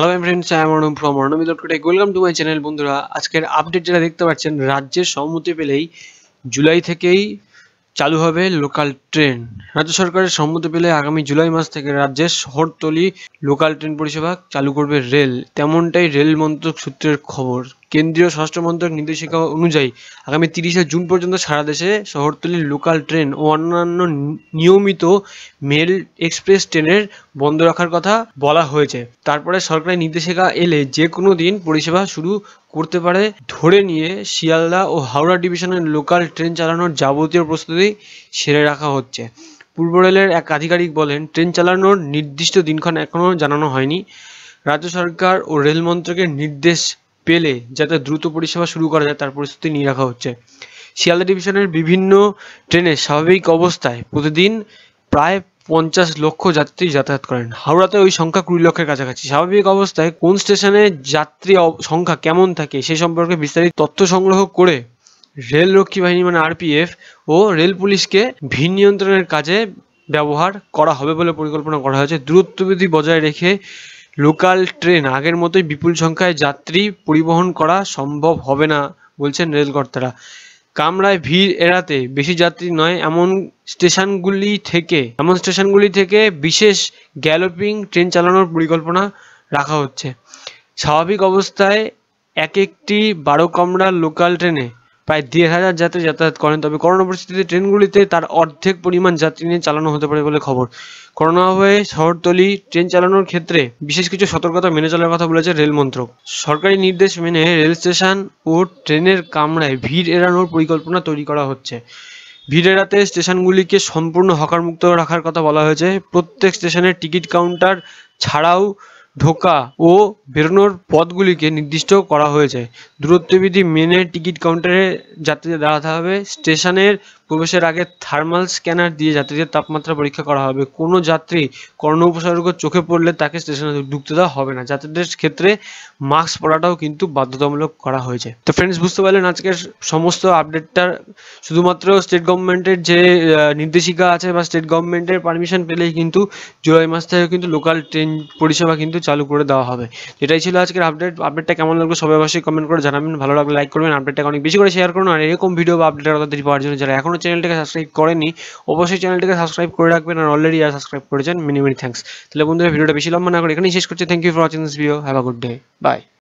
hello friends I am Arun from Arnabi dot welcome to my channel বন্ধুরা আজকের update যেটা দেখতে পাচ্ছেন রাজ্যের সম্মতি পেলেই জুলাই থেকেই চালু হবে লোকাল ট্রেন রাজ্য সরকারের সম্মতি পেলে আগামী জুলাই মাস থেকে রাজ্যের শহরতলি লোকাল ট্রেন পরিষেবা চালু করবে রেল তেমনটাই রেল মন্ত্রক সূত্রের খবর কেন্দ্রীয় স্বরাষ্ট্রমন্ত্রক নির্দেশিকা অনুযায়ী আগামী তিরিশে জুন পর্যন্ত সারা দেশে শহরতলির লোকাল ট্রেন ও অন্যান্য নিয়মিত মেল এক্সপ্রেস ট্রেনের বন্ধ রাখার কথা বলা হয়েছে তারপরে সরকারি নির্দেশিকা এলে যে কোনো দিন পরিষেবা শুরু করতে পারে ধরে নিয়ে শিয়ালদা ও হাওড়া ডিভিশনের লোকাল ট্রেন চালানোর যাবতীয় প্রস্তুতি সেরে রাখা হচ্ছে পূর্ব রেলের এক আধিকারিক বলেন ট্রেন চালানোর নির্দিষ্ট দিনক্ষণ এখনও জানানো হয়নি রাজ্য সরকার ও রেল মন্ত্রকের নির্দেশ পেলে যাতে দ্রুত পরিষেবা শুরু করা যায় তার পরিস্থিতি নিয়ে রাখা হচ্ছে শিয়ালদা ডিভিশনের বিভিন্ন ট্রেনের স্বাভাবিক অবস্থায় প্রতিদিন প্রায় পঞ্চাশ লক্ষ যাত্রী যাতায়াত করেন হাওড়াতে ওই সংখ্যা কুড়ি লক্ষের কাছাকাছি স্বাভাবিক অবস্থায় কোন স্টেশনে যাত্রী সংখ্যা কেমন থাকে সে সম্পর্কে বিস্তারিত তথ্য সংগ্রহ করে রেল রক্ষী বাহিনী মানে আরপিএফ ও রেল পুলিশকে ভিন নিয়ন্ত্রণের কাজে ব্যবহার করা হবে বলে পরিকল্পনা করা হয়েছে দূরত্ববিধি বজায় রেখে লোকাল ট্রেন আগের মতোই বিপুল সংখ্যায় যাত্রী পরিবহন করা সম্ভব হবে না বলছেন রেলকর্তারা কামরায় ভিড় এড়াতে বেশি যাত্রী নয় এমন স্টেশনগুলি থেকে এমন স্টেশনগুলি থেকে বিশেষ গ্যালোপিং ট্রেন চালানোর পরিকল্পনা রাখা হচ্ছে স্বাভাবিক অবস্থায় এক একটি বারো কামরার লোকাল ট্রেনে প্রায় দেড় হাজার যাত্রী যাতায়াত করেন তবে করোনা পরিস্থিতিতে ট্রেনগুলিতে তার অর্ধেক পরিমাণ যাত্রী নিয়ে চালানো হতে পারে বলে খবর করোনা হয়ে শহরতলি ট্রেন চালানোর ক্ষেত্রে বিশেষ কিছু সতর্কতা মেনে চলার কথা বলেছে রেল মন্ত্রক সরকারি নির্দেশ মেনে রেল স্টেশন ও ট্রেনের কামরায় ভিড় এড়ানোর পরিকল্পনা তৈরি করা হচ্ছে ভিড় এড়াতে স্টেশনগুলিকে সম্পূর্ণ হকারমুক্ত রাখার কথা বলা হয়েছে প্রত্যেক স্টেশনের টিকিট কাউন্টার ছাড়াও ঢোকা ও বেরোনোর পথগুলিকে নির্দিষ্ট করা হয়েছে দূরত্ববিধি মেনে টিকিট কাউন্টারে যাত্রীদের দাঁড়াতে হবে স্টেশনের প্রবেশের আগে থার্মাল স্ক্যানার দিয়ে যাত্রীদের তাপমাত্রা পরীক্ষা করা হবে কোনো যাত্রী করোনা উপসর্গ চোখে পড়লে তাকে স্টেশনে ঢুকতে দেওয়া হবে না যাত্রীদের ক্ষেত্রে মাস্ক পরাটাও কিন্তু বাধ্যতামূলক করা হয়েছে তো ফ্রেন্ডস বুঝতে পারলেন আজকের সমস্ত আপডেটটা শুধুমাত্র স্টেট গভর্নমেন্টের যে নির্দেশিকা আছে বা স্টেট গভর্নমেন্টের পারমিশন পেলেই কিন্তু জুলাই মাস থেকে কিন্তু লোকাল ট্রেন পরিষেবা কিন্তু চালু করে দেওয়া হবে এটাই ছিল আজকের আপডেট আপডেটটা কেমন লাগলো সবাই অবশ্যই কমেন্ট করে জানাবেন ভালো লাগলে লাইক করবেন আপডেটটা অনেক বেশি করে শেয়ার করুন আর এরকম ভিডিও বা আপডেট তাড়াতাড়ি পাওয়ার জন্য যারা এখনও চ্যানেলটাকে সাবস্ক্রাইব করেনি অবশ্যই চ্যানেলটাকে সাবস্ক্রাইব করে রাখবেন আর অলরেডি যারা সাবস্ক্রাইব করেছেন মেনি মেনি থ্যাংকস তাহলে বন্ধুরা ভিডিওটা বেশি লম্বা না করে এখানেই শেষ করছি thank you for watching this video have a good day by